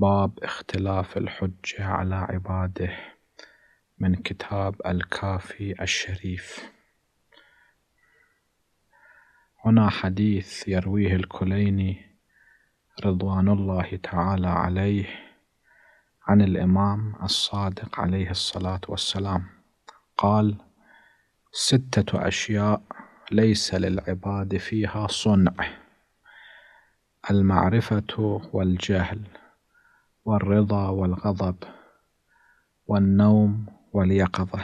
باب اختلاف الحجة على عباده من كتاب الكافي الشريف هنا حديث يرويه الكليني رضوان الله تعالى عليه عن الإمام الصادق عليه الصلاة والسلام قال ستة أشياء ليس للعباد فيها صنع المعرفة والجهل والرضا وَالْغَضَبُ وَالنَّوْمُ وَالْيَقِظَةُ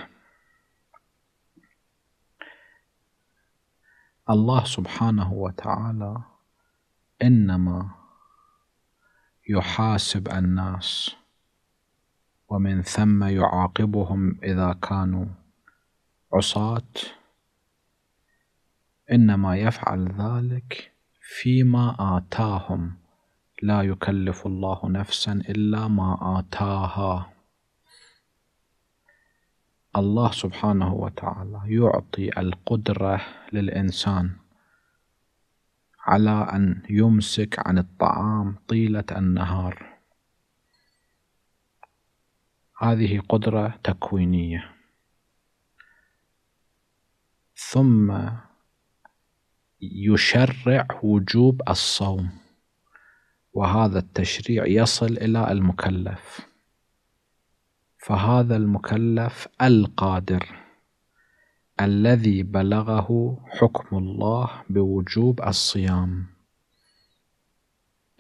الله سبحانه وتعالى انما يحاسب الناس ومن ثم يعاقبهم اذا كانوا عصاه انما يفعل ذلك فيما اتاهم لا يكلف الله نفسا إلا ما آتاها الله سبحانه وتعالى يعطي القدرة للإنسان على أن يمسك عن الطعام طيلة النهار هذه قدرة تكوينية ثم يشرع وجوب الصوم وهذا التشريع يصل الى المكلف فهذا المكلف القادر الذي بلغه حكم الله بوجوب الصيام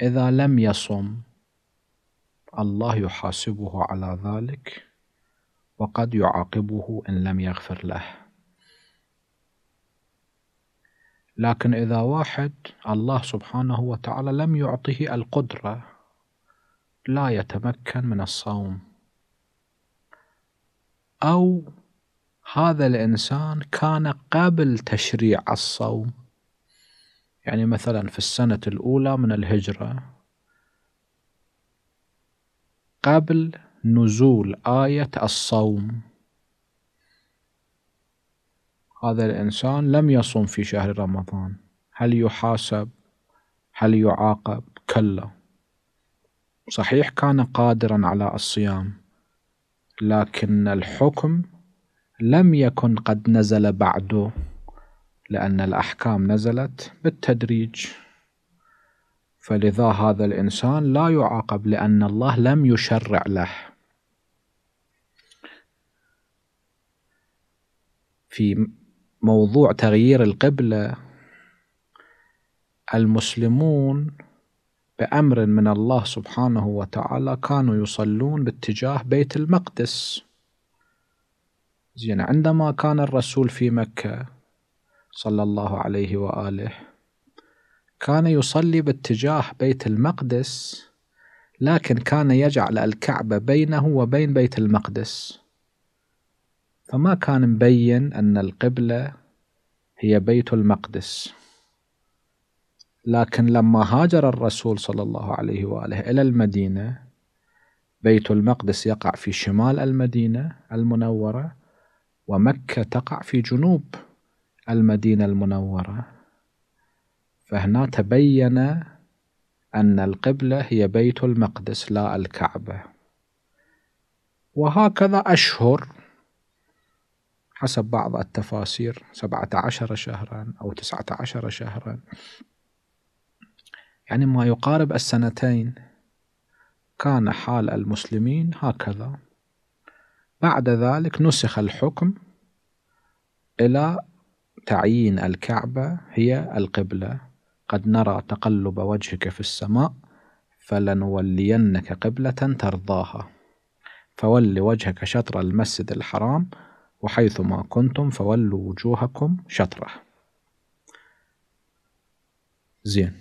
اذا لم يصم الله يحاسبه على ذلك وقد يعاقبه ان لم يغفر له لكن إذا واحد الله سبحانه وتعالى لم يعطه القدرة لا يتمكن من الصوم أو هذا الإنسان كان قبل تشريع الصوم يعني مثلا في السنة الأولى من الهجرة قبل نزول آية الصوم هذا الإنسان لم يصم في شهر رمضان هل يحاسب هل يعاقب كلا صحيح كان قادرا على الصيام لكن الحكم لم يكن قد نزل بعده لأن الأحكام نزلت بالتدريج فلذا هذا الإنسان لا يعاقب لأن الله لم يشرع له في موضوع تغيير القبلة المسلمون بأمر من الله سبحانه وتعالى كانوا يصلون باتجاه بيت المقدس زين عندما كان الرسول في مكة صلى الله عليه وآله كان يصلي باتجاه بيت المقدس لكن كان يجعل الكعبة بينه وبين بيت المقدس فما كان مبين أن القبلة هي بيت المقدس لكن لما هاجر الرسول صلى الله عليه وآله إلى المدينة بيت المقدس يقع في شمال المدينة المنورة ومكة تقع في جنوب المدينة المنورة فهنا تبين أن القبلة هي بيت المقدس لا الكعبة وهكذا أشهر حسب بعض التفاسير 17 شهرا أو 19 شهرا يعني ما يقارب السنتين كان حال المسلمين هكذا بعد ذلك نسخ الحكم إلى تعيين الكعبة هي القبلة قد نرى تقلب وجهك في السماء فلنولينك قبلة ترضاها فول وجهك شطر المسجد الحرام وحيث ما كنتم فولوا وجوهكم شطره زين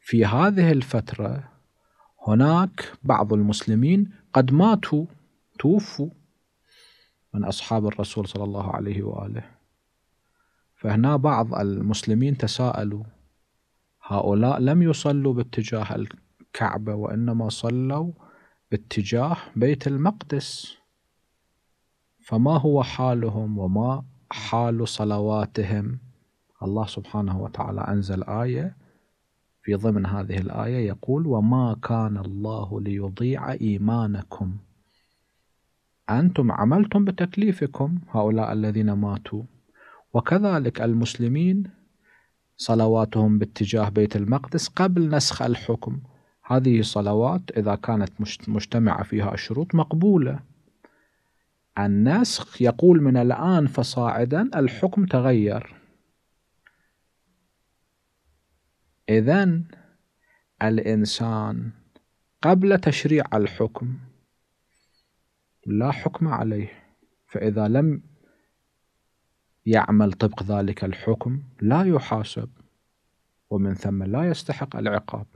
في هذه الفترة هناك بعض المسلمين قد ماتوا توفوا من أصحاب الرسول صلى الله عليه وآله فهنا بعض المسلمين تساءلوا هؤلاء لم يصلوا باتجاه الكعبة وإنما صلوا باتجاه بيت المقدس فما هو حالهم وما حال صلواتهم الله سبحانه وتعالى أنزل آية في ضمن هذه الآية يقول وما كان الله ليضيع إيمانكم أنتم عملتم بتكليفكم هؤلاء الذين ماتوا وكذلك المسلمين صلواتهم باتجاه بيت المقدس قبل نسخ الحكم هذه الصلوات إذا كانت مجتمعة فيها الشروط مقبولة النسخ يقول من الآن فصاعدا الحكم تغير إذا الإنسان قبل تشريع الحكم لا حكم عليه فإذا لم يعمل طبق ذلك الحكم لا يحاسب ومن ثم لا يستحق العقاب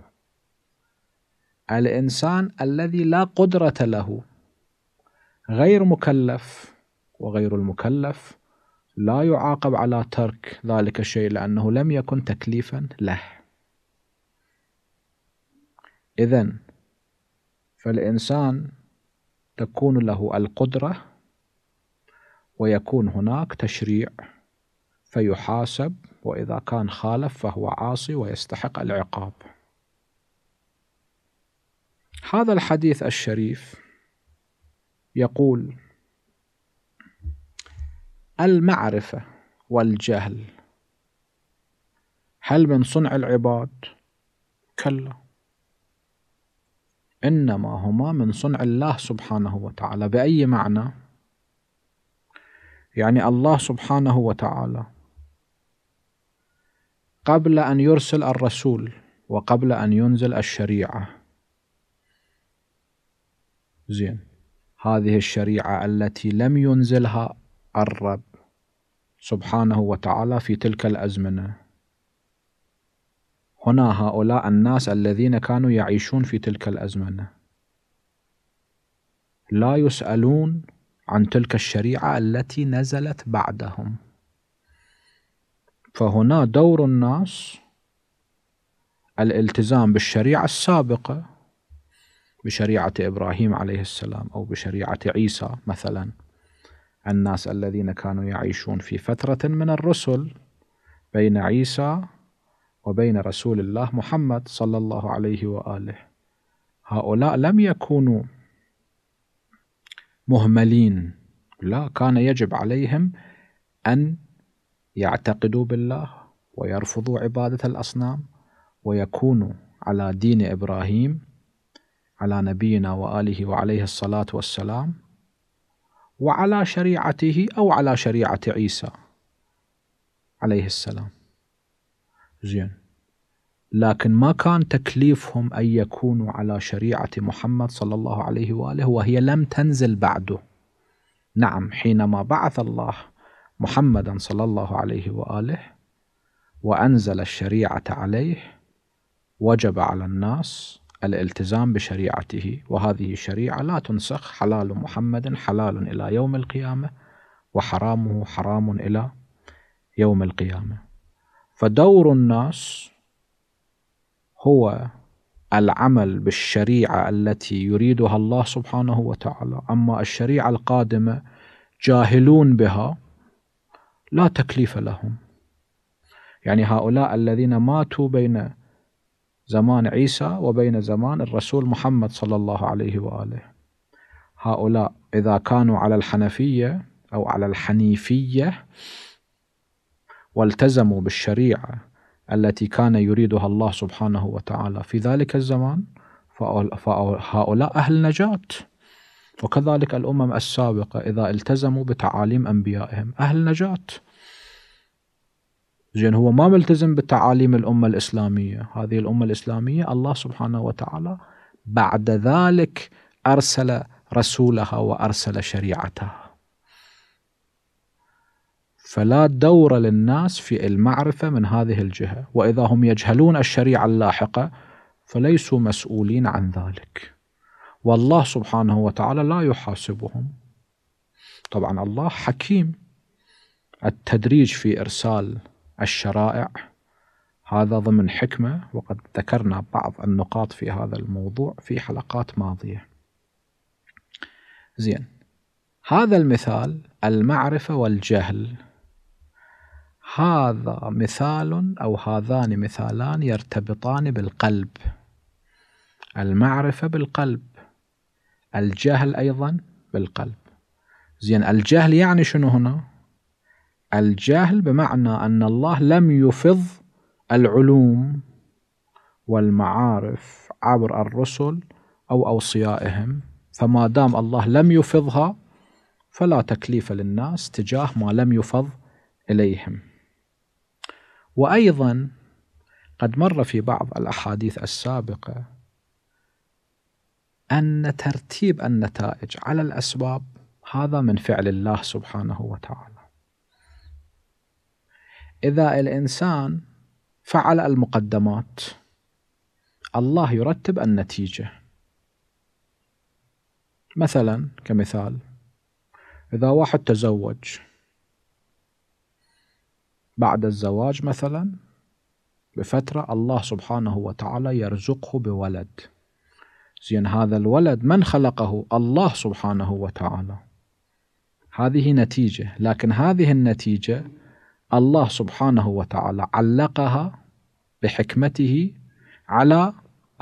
الإنسان الذي لا قدرة له غير مكلف وغير المكلف لا يعاقب على ترك ذلك الشيء لأنه لم يكن تكليفا له إذا فالإنسان تكون له القدرة ويكون هناك تشريع فيحاسب وإذا كان خالف فهو عاصي ويستحق العقاب هذا الحديث الشريف يقول المعرفة والجهل هل من صنع العباد كلا إنما هما من صنع الله سبحانه وتعالى بأي معنى يعني الله سبحانه وتعالى قبل أن يرسل الرسول وقبل أن ينزل الشريعة زين هذه الشريعة التي لم ينزلها الرب سبحانه وتعالى في تلك الأزمنة هنا هؤلاء الناس الذين كانوا يعيشون في تلك الأزمنة لا يسألون عن تلك الشريعة التي نزلت بعدهم فهنا دور الناس الالتزام بالشريعة السابقة بشريعة إبراهيم عليه السلام أو بشريعة عيسى مثلا الناس الذين كانوا يعيشون في فترة من الرسل بين عيسى وبين رسول الله محمد صلى الله عليه وآله هؤلاء لم يكونوا مهملين لا كان يجب عليهم أن يعتقدوا بالله ويرفضوا عبادة الأصنام ويكونوا على دين إبراهيم على نبينا واله وعليه الصلاه والسلام وعلى شريعته او على شريعه عيسى عليه السلام زين لكن ما كان تكليفهم ان يكونوا على شريعه محمد صلى الله عليه واله وهي لم تنزل بعده نعم حينما بعث الله محمدا صلى الله عليه واله وانزل الشريعه عليه وجب على الناس الالتزام بشريعته وهذه الشريعة لا تنسخ حلال محمد حلال إلى يوم القيامة وحرامه حرام إلى يوم القيامة فدور الناس هو العمل بالشريعة التي يريدها الله سبحانه وتعالى أما الشريعة القادمة جاهلون بها لا تكليف لهم يعني هؤلاء الذين ماتوا بين زمان عيسى وبين زمان الرسول محمد صلى الله عليه واله هؤلاء اذا كانوا على الحنفيه او على الحنيفيه والتزموا بالشريعه التي كان يريدها الله سبحانه وتعالى في ذلك الزمان فهؤلاء اهل نجاه وكذلك الامم السابقه اذا التزموا بتعاليم انبيائهم اهل نجاه زين هو ما ملتزم بتعاليم الأمة الإسلامية هذه الأمة الإسلامية الله سبحانه وتعالى بعد ذلك أرسل رسولها وأرسل شريعتها فلا دور للناس في المعرفة من هذه الجهة وإذا هم يجهلون الشريعة اللاحقة فليسوا مسؤولين عن ذلك والله سبحانه وتعالى لا يحاسبهم طبعا الله حكيم التدريج في إرسال الشرائع هذا ضمن حكمة وقد ذكرنا بعض النقاط في هذا الموضوع في حلقات ماضية زين هذا المثال المعرفة والجهل هذا مثال أو هذان مثالان يرتبطان بالقلب المعرفة بالقلب الجهل أيضا بالقلب زين الجهل يعني شنو هنا الجهل بمعنى أن الله لم يفض العلوم والمعارف عبر الرسل أو أوصيائهم فما دام الله لم يفضها فلا تكليف للناس تجاه ما لم يفض إليهم وأيضا قد مر في بعض الأحاديث السابقة أن ترتيب النتائج على الأسباب هذا من فعل الله سبحانه وتعالى إذا الإنسان فعل المقدمات الله يرتب النتيجة مثلا كمثال إذا واحد تزوج بعد الزواج مثلا بفترة الله سبحانه وتعالى يرزقه بولد زين هذا الولد من خلقه الله سبحانه وتعالى هذه نتيجة لكن هذه النتيجة الله سبحانه وتعالى علقها بحكمته على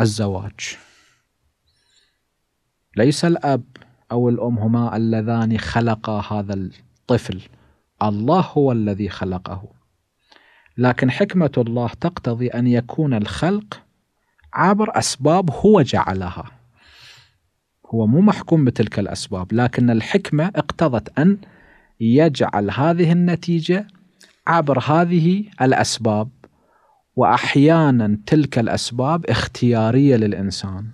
الزواج ليس الأب أو الأم هما اللذان خلقا هذا الطفل الله هو الذي خلقه لكن حكمة الله تقتضي أن يكون الخلق عبر أسباب هو جعلها هو مو محكوم بتلك الأسباب لكن الحكمة اقتضت أن يجعل هذه النتيجة عبر هذه الاسباب واحيانا تلك الاسباب اختياريه للانسان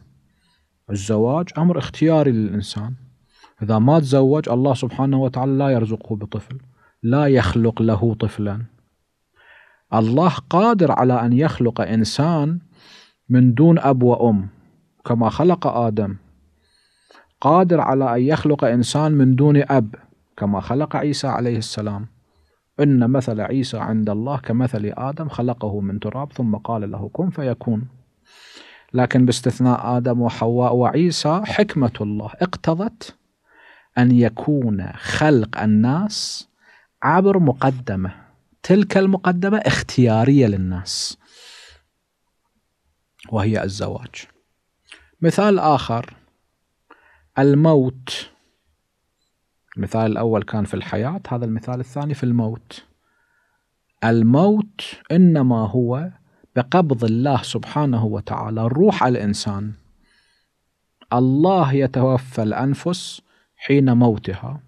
الزواج امر اختياري للانسان اذا ما تزوج الله سبحانه وتعالى لا يرزقه بطفل لا يخلق له طفلا الله قادر على ان يخلق انسان من دون اب وام كما خلق ادم قادر على ان يخلق انسان من دون اب كما خلق عيسى عليه السلام إن مثل عيسى عند الله كمثل آدم خلقه من تراب ثم قال له كن فيكون لكن باستثناء آدم وحواء وعيسى حكمة الله اقتضت أن يكون خلق الناس عبر مقدمة تلك المقدمة اختيارية للناس وهي الزواج مثال آخر الموت المثال الأول كان في الحياة هذا المثال الثاني في الموت الموت إنما هو بقبض الله سبحانه وتعالى روح الإنسان الله يتوفى الأنفس حين موتها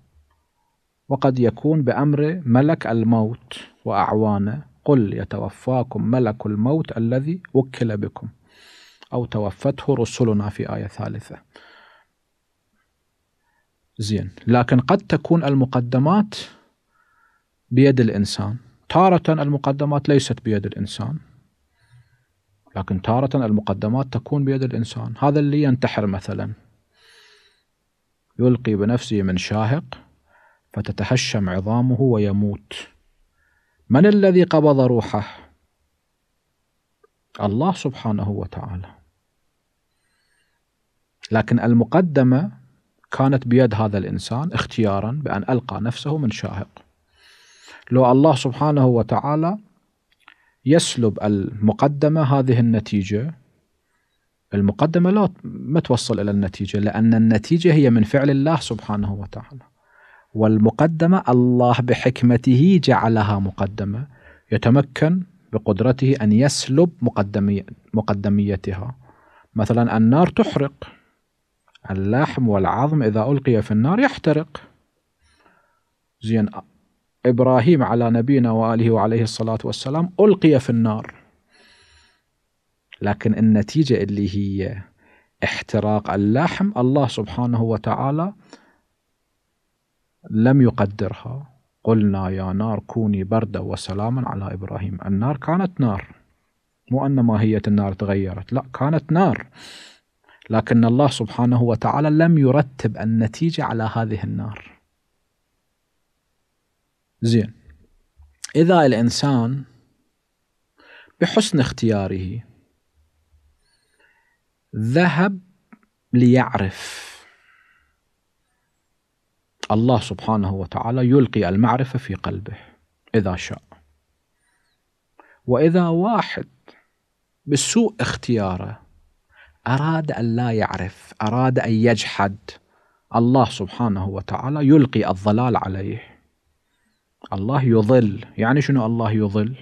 وقد يكون بأمر ملك الموت وأعوانه قل يتوفاكم ملك الموت الذي وكل بكم أو توفته رسلنا في آية ثالثة زين لكن قد تكون المقدمات بيد الإنسان تارة المقدمات ليست بيد الإنسان لكن تارة المقدمات تكون بيد الإنسان هذا اللي ينتحر مثلا يلقي بنفسه من شاهق فتتهشم عظامه ويموت من الذي قبض روحه الله سبحانه وتعالى لكن المقدمه كانت بيد هذا الانسان اختيارا بان القى نفسه من شاهق. لو الله سبحانه وتعالى يسلب المقدمه هذه النتيجه المقدمه لا ما توصل الى النتيجه لان النتيجه هي من فعل الله سبحانه وتعالى. والمقدمه الله بحكمته جعلها مقدمه يتمكن بقدرته ان يسلب مقدمي مقدميتها. مثلا النار تحرق اللحم والعظم إذا ألقي في النار يحترق زين إبراهيم على نبينا وآله وعليه الصلاة والسلام ألقي في النار لكن النتيجة اللي هي احتراق اللحم الله سبحانه وتعالى لم يقدرها قلنا يا نار كوني بردا وسلاما على إبراهيم النار كانت نار مو أن ماهية النار تغيرت لا كانت نار لكن الله سبحانه وتعالى لم يرتب النتيجة على هذه النار زين إذا الإنسان بحسن اختياره ذهب ليعرف الله سبحانه وتعالى يلقي المعرفة في قلبه إذا شاء وإذا واحد بسوء اختياره أراد أن لا يعرف أراد أن يجحد الله سبحانه وتعالى يلقي الضلال عليه الله يضل يعني شنو الله يضل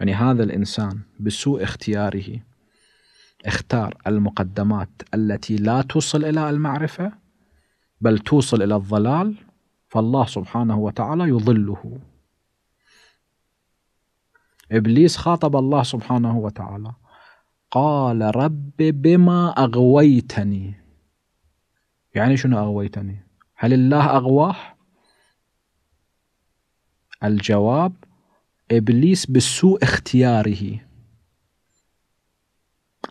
يعني هذا الإنسان بسوء اختياره اختار المقدمات التي لا توصل إلى المعرفة بل توصل إلى الضلال فالله سبحانه وتعالى يضله إبليس خاطب الله سبحانه وتعالى قال رب بما أغويتني يعني شنو أغويتني هل الله أغواه الجواب إبليس بسوء اختياره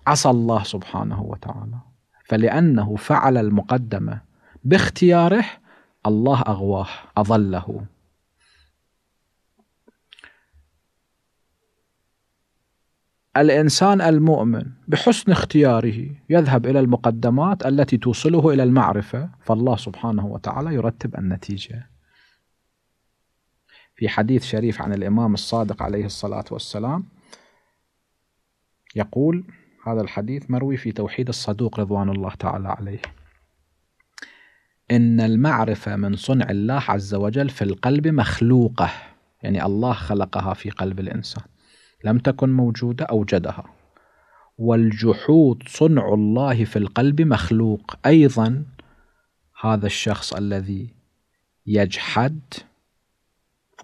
عصى الله سبحانه وتعالى فلأنه فعل المقدمة باختياره الله أغواه أضله الانسان المؤمن بحسن اختياره يذهب الى المقدمات التي توصله الى المعرفه فالله سبحانه وتعالى يرتب النتيجه. في حديث شريف عن الامام الصادق عليه الصلاه والسلام يقول هذا الحديث مروي في توحيد الصدوق رضوان الله تعالى عليه. ان المعرفه من صنع الله عز وجل في القلب مخلوقه، يعني الله خلقها في قلب الانسان. لم تكن موجودة أوجدها والجحود صنع الله في القلب مخلوق أيضا هذا الشخص الذي يجحد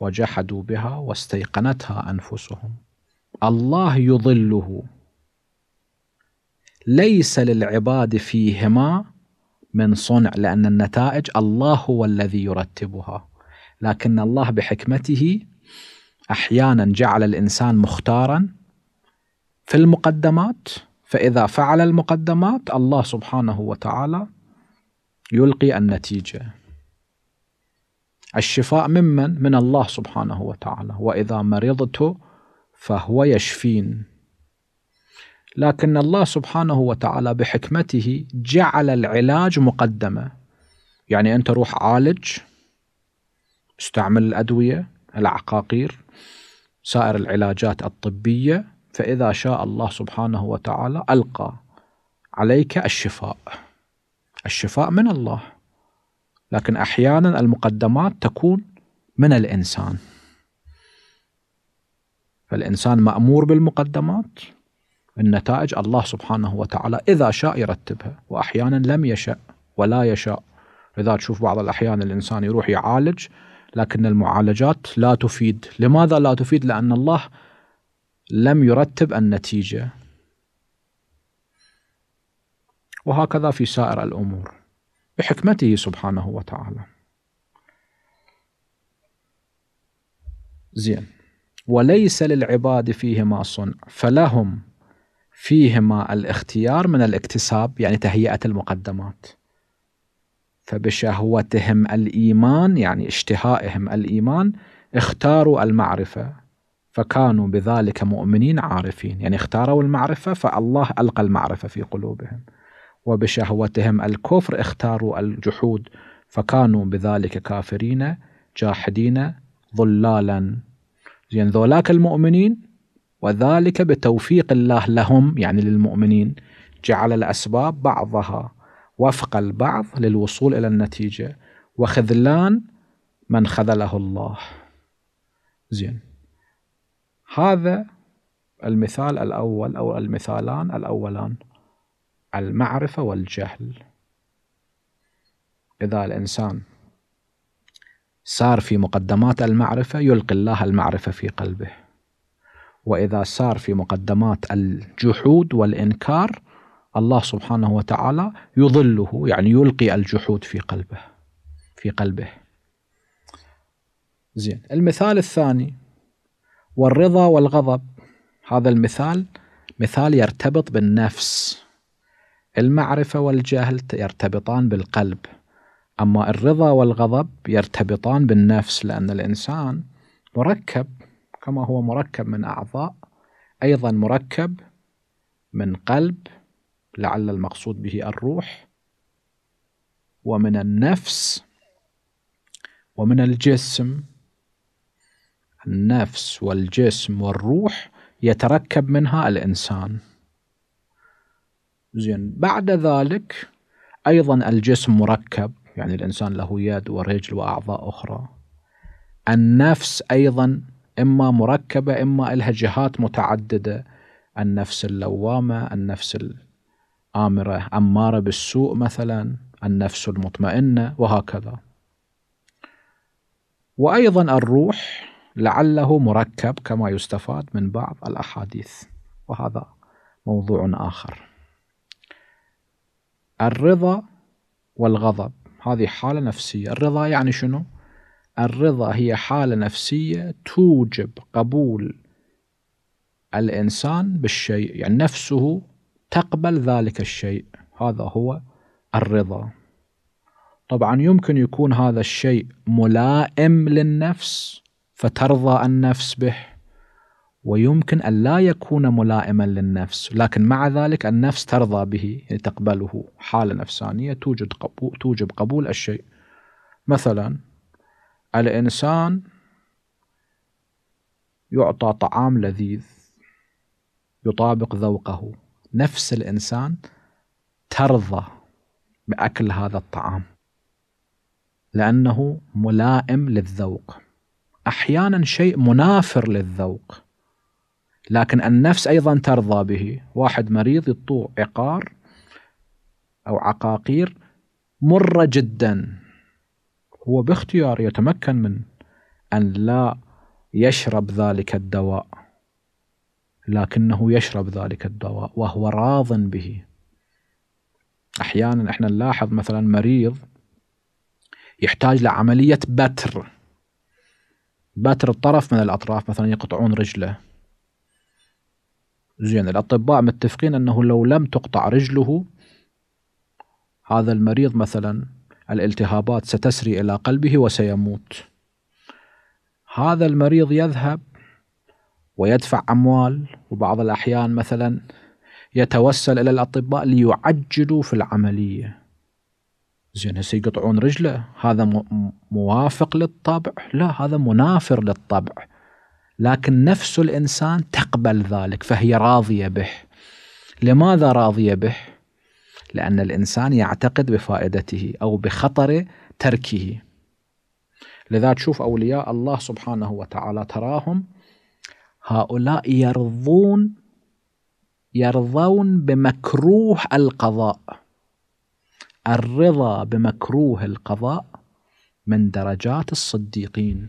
وجحدوا بها واستيقنتها أنفسهم الله يضله ليس للعباد فيهما من صنع لأن النتائج الله هو الذي يرتبها لكن الله بحكمته احيانا جعل الانسان مختارا في المقدمات فاذا فعل المقدمات الله سبحانه وتعالى يلقي النتيجه الشفاء ممن من الله سبحانه وتعالى واذا مرضت فهو يشفين لكن الله سبحانه وتعالى بحكمته جعل العلاج مقدمه يعني انت روح عالج استعمل الادويه العقاقير سائر العلاجات الطبية فإذا شاء الله سبحانه وتعالى ألقى عليك الشفاء الشفاء من الله لكن أحيانا المقدمات تكون من الإنسان فالإنسان مأمور بالمقدمات النتائج الله سبحانه وتعالى إذا شاء يرتبها وأحيانا لم يشأ ولا يشاء لذا تشوف بعض الأحيان الإنسان يروح يعالج لكن المعالجات لا تفيد لماذا لا تفيد لأن الله لم يرتب النتيجة وهكذا في سائر الأمور بحكمته سبحانه وتعالى زين وليس للعباد فيهما صنع فلهم فيهما الاختيار من الاكتساب يعني تهيئة المقدمات فبشهوتهم الايمان يعني اشتهائهم الايمان اختاروا المعرفه فكانوا بذلك مؤمنين عارفين يعني اختاروا المعرفه فالله القى المعرفه في قلوبهم وبشهوتهم الكفر اختاروا الجحود فكانوا بذلك كافرين جاحدين ضلالا زين ذولاك المؤمنين وذلك بتوفيق الله لهم يعني للمؤمنين جعل الاسباب بعضها وفق البعض للوصول الى النتيجه وخذلان من خذله الله. زين. هذا المثال الاول او المثالان الاولان المعرفه والجهل. اذا الانسان سار في مقدمات المعرفه يلقي الله المعرفه في قلبه. واذا سار في مقدمات الجحود والانكار الله سبحانه وتعالى يظله يعني يلقي الجحود في قلبه في قلبه زين المثال الثاني والرضا والغضب هذا المثال مثال يرتبط بالنفس المعرفة والجهل يرتبطان بالقلب أما الرضا والغضب يرتبطان بالنفس لأن الإنسان مركب كما هو مركب من أعضاء أيضا مركب من قلب لعل المقصود به الروح ومن النفس ومن الجسم النفس والجسم والروح يتركب منها الإنسان زين بعد ذلك أيضا الجسم مركب يعني الإنسان له يد ورجل وأعضاء أخرى النفس أيضا إما مركبة إما لها جهات متعددة النفس اللوامة النفس آمرة عمارة بالسوء مثلا النفس المطمئنة وهكذا وأيضا الروح لعله مركب كما يستفاد من بعض الأحاديث وهذا موضوع آخر الرضا والغضب هذه حالة نفسية الرضا يعني شنو؟ الرضا هي حالة نفسية توجب قبول الإنسان بالشيء يعني نفسه تقبل ذلك الشيء هذا هو الرضا طبعا يمكن يكون هذا الشيء ملائم للنفس فترضى النفس به ويمكن أن لا يكون ملائما للنفس لكن مع ذلك النفس ترضى به يعني تقبله حالة نفسانية توجد قبول توجب قبول الشيء مثلا الإنسان يعطى طعام لذيذ يطابق ذوقه نفس الإنسان ترضى بأكل هذا الطعام لأنه ملائم للذوق أحيانا شيء منافر للذوق لكن النفس أيضا ترضى به واحد مريض يطوع عقار أو عقاقير مرة جدا هو باختيار يتمكن من أن لا يشرب ذلك الدواء لكنه يشرب ذلك الدواء وهو راض به احيانا احنا نلاحظ مثلا مريض يحتاج لعمليه بتر بتر الطرف من الاطراف مثلا يقطعون رجله زين الاطباء متفقين انه لو لم تقطع رجله هذا المريض مثلا الالتهابات ستسري الى قلبه وسيموت هذا المريض يذهب ويدفع أموال وبعض الأحيان مثلا يتوسل إلى الأطباء ليعجلوا في العملية زين هسه يقطعون رجله هذا موافق للطبع لا هذا منافر للطبع لكن نفس الإنسان تقبل ذلك فهي راضية به لماذا راضية به؟ لأن الإنسان يعتقد بفائدته أو بخطر تركه لذا تشوف أولياء الله سبحانه وتعالى تراهم هؤلاء يرضون يرضون بمكروه القضاء الرضا بمكروه القضاء من درجات الصديقين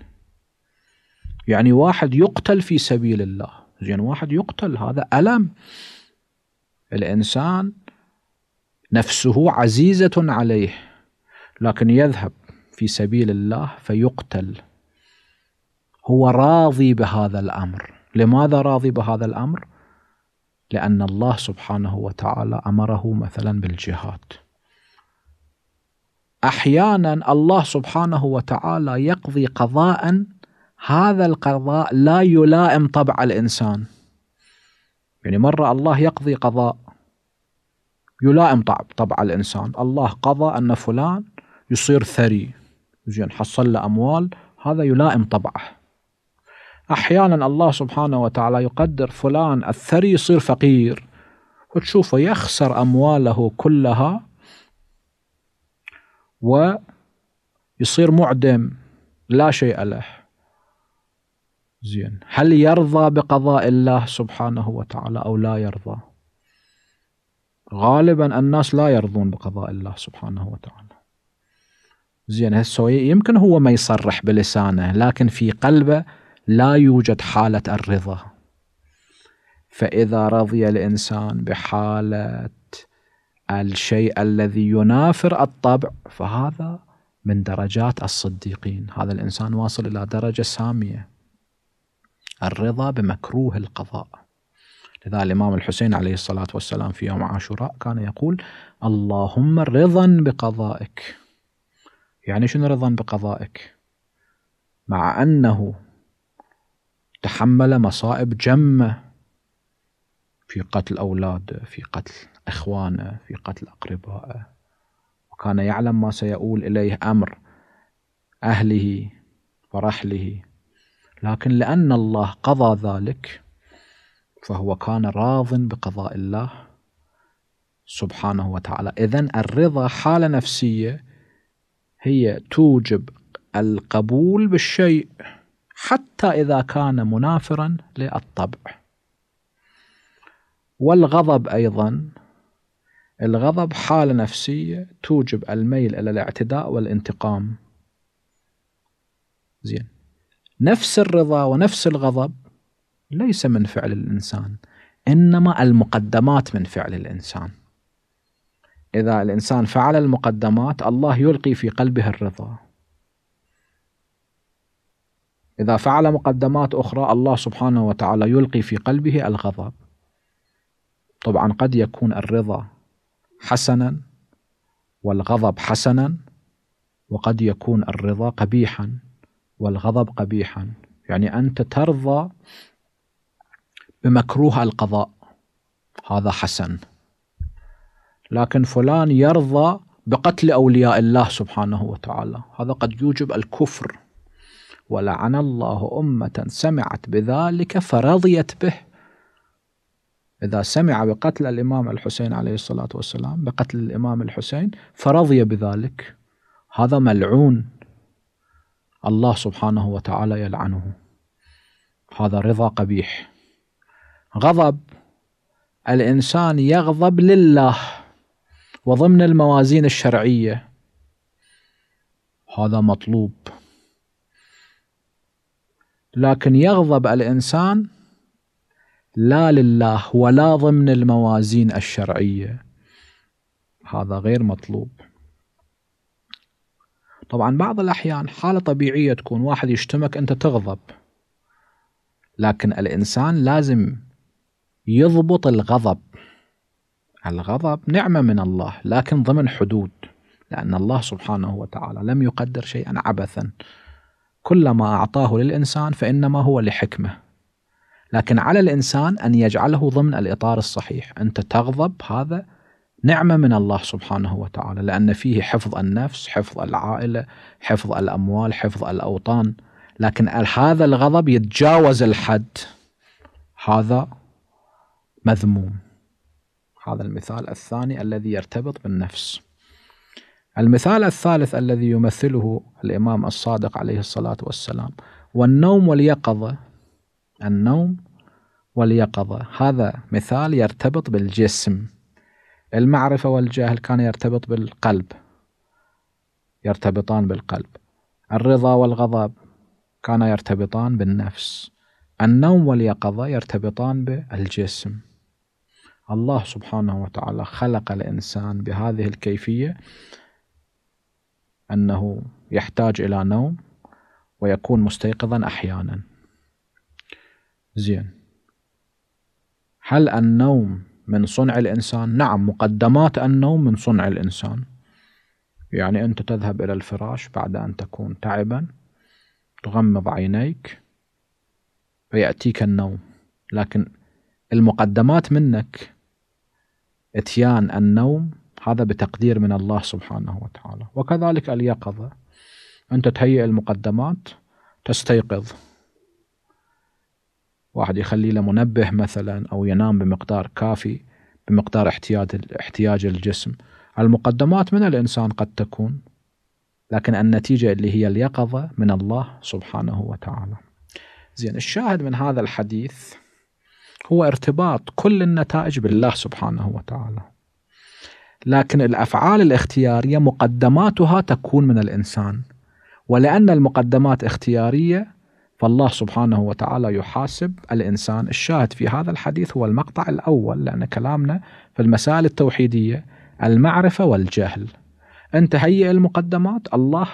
يعني واحد يقتل في سبيل الله زين يعني واحد يقتل هذا ألم الإنسان نفسه عزيزة عليه لكن يذهب في سبيل الله فيقتل هو راضي بهذا الأمر لماذا راضي بهذا الامر؟ لان الله سبحانه وتعالى امره مثلا بالجهاد. احيانا الله سبحانه وتعالى يقضي قضاء هذا القضاء لا يلائم طبع الانسان. يعني مره الله يقضي قضاء يلائم طبع الانسان، الله قضى ان فلان يصير ثري، زين حصل له اموال هذا يلائم طبعه. أحيانا الله سبحانه وتعالى يقدر فلان الثري يصير فقير وتشوفه يخسر أمواله كلها ويصير معدم لا شيء له زين هل يرضى بقضاء الله سبحانه وتعالى أو لا يرضى غالبا الناس لا يرضون بقضاء الله سبحانه وتعالى زين هسه يمكن هو ما يصرح بلسانه لكن في قلبه لا يوجد حالة الرضا فإذا رضي الإنسان بحالة الشيء الذي ينافر الطبع فهذا من درجات الصديقين هذا الإنسان واصل إلى درجة سامية الرضا بمكروه القضاء لذا الإمام الحسين عليه الصلاة والسلام في يوم عاشوراء كان يقول اللهم رضا بقضائك يعني شنو رضا بقضائك مع أنه تحمل مصائب جمة في قتل أولاده في قتل إخوانه في قتل أقربائه وكان يعلم ما سيؤول إليه أمر أهله ورحله لكن لأن الله قضى ذلك فهو كان راض بقضاء الله سبحانه وتعالى إذا الرضا حالة نفسية هي توجب القبول بالشيء حتى إذا كان منافرا للطبع والغضب أيضا الغضب حالة نفسية توجب الميل إلى الاعتداء والانتقام زين نفس الرضا ونفس الغضب ليس من فعل الإنسان إنما المقدمات من فعل الإنسان إذا الإنسان فعل المقدمات الله يلقي في قلبه الرضا إذا فعل مقدمات أخرى الله سبحانه وتعالى يلقي في قلبه الغضب طبعا قد يكون الرضا حسنا والغضب حسنا وقد يكون الرضا قبيحا والغضب قبيحا يعني أنت ترضى بمكروه القضاء هذا حسن لكن فلان يرضى بقتل أولياء الله سبحانه وتعالى هذا قد يوجب الكفر ولعن الله أمة سمعت بذلك فرضيت به إذا سمع بقتل الإمام الحسين عليه الصلاة والسلام بقتل الإمام الحسين فرضي بذلك هذا ملعون الله سبحانه وتعالى يلعنه هذا رضا قبيح غضب الإنسان يغضب لله وضمن الموازين الشرعية هذا مطلوب لكن يغضب الإنسان لا لله ولا ضمن الموازين الشرعية هذا غير مطلوب طبعا بعض الأحيان حالة طبيعية تكون واحد يشتمك أنت تغضب لكن الإنسان لازم يضبط الغضب الغضب نعمة من الله لكن ضمن حدود لأن الله سبحانه وتعالى لم يقدر شيئا عبثا كلما أعطاه للإنسان فإنما هو لحكمة لكن على الإنسان أن يجعله ضمن الإطار الصحيح أنت تغضب هذا نعمة من الله سبحانه وتعالى لأن فيه حفظ النفس حفظ العائلة حفظ الأموال حفظ الأوطان لكن هذا الغضب يتجاوز الحد هذا مذموم هذا المثال الثاني الذي يرتبط بالنفس المثال الثالث الذي يمثله الإمام الصادق عليه الصلاة والسلام والنوم واليقظة النوم واليقظة هذا مثال يرتبط بالجسم المعرفة والجهل كان يرتبط بالقلب يرتبطان بالقلب الرضا والغضب كان يرتبطان بالنفس النوم واليقظة يرتبطان بالجسم الله سبحانه وتعالى خلق الإنسان بهذه الكيفية أنه يحتاج إلى نوم ويكون مستيقظا أحيانا زين هل النوم من صنع الإنسان؟ نعم مقدمات النوم من صنع الإنسان يعني أنت تذهب إلى الفراش بعد أن تكون تعبا تغمض عينيك فيأتيك النوم لكن المقدمات منك اتيان النوم هذا بتقدير من الله سبحانه وتعالى وكذلك اليقظة أنت تهيئ المقدمات تستيقظ واحد يخلي له منبه مثلا أو ينام بمقدار كافي بمقدار احتياج احتياج الجسم المقدمات من الإنسان قد تكون لكن النتيجة اللي هي اليقظة من الله سبحانه وتعالى زين الشاهد من هذا الحديث هو ارتباط كل النتائج بالله سبحانه وتعالى لكن الافعال الاختياريه مقدماتها تكون من الانسان ولان المقدمات اختياريه فالله سبحانه وتعالى يحاسب الانسان الشاهد في هذا الحديث هو المقطع الاول لان كلامنا في المسائل التوحيديه المعرفه والجهل انت هيئ المقدمات الله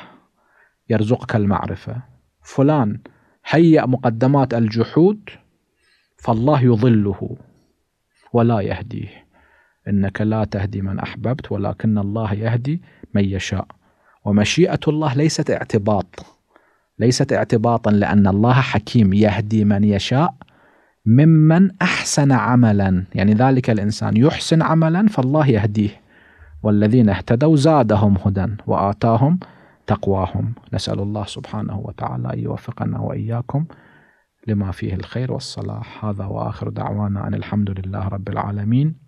يرزقك المعرفه فلان هيئ مقدمات الجحود فالله يضله ولا يهديه إنك لا تهدي من أحببت ولكن الله يهدي من يشاء ومشيئة الله ليست اعتباط ليست اعتباطا لأن الله حكيم يهدي من يشاء ممن أحسن عملا يعني ذلك الإنسان يحسن عملا فالله يهديه والذين اهتدوا زادهم هدى وآتاهم تقواهم نسأل الله سبحانه وتعالى أن يوفقنا وإياكم لما فيه الخير والصلاح هذا وآخر دعوانا أن الحمد لله رب العالمين